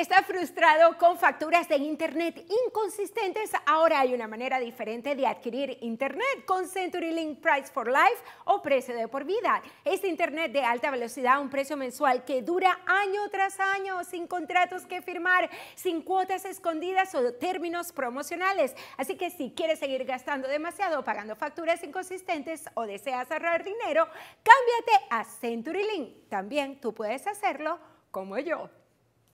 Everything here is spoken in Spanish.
está frustrado con facturas de Internet inconsistentes, ahora hay una manera diferente de adquirir Internet con CenturyLink Price for Life o precio de por vida. Este Internet de alta velocidad a un precio mensual que dura año tras año, sin contratos que firmar, sin cuotas escondidas o términos promocionales. Así que si quieres seguir gastando demasiado pagando facturas inconsistentes o deseas ahorrar dinero, cámbiate a CenturyLink. También tú puedes hacerlo como yo.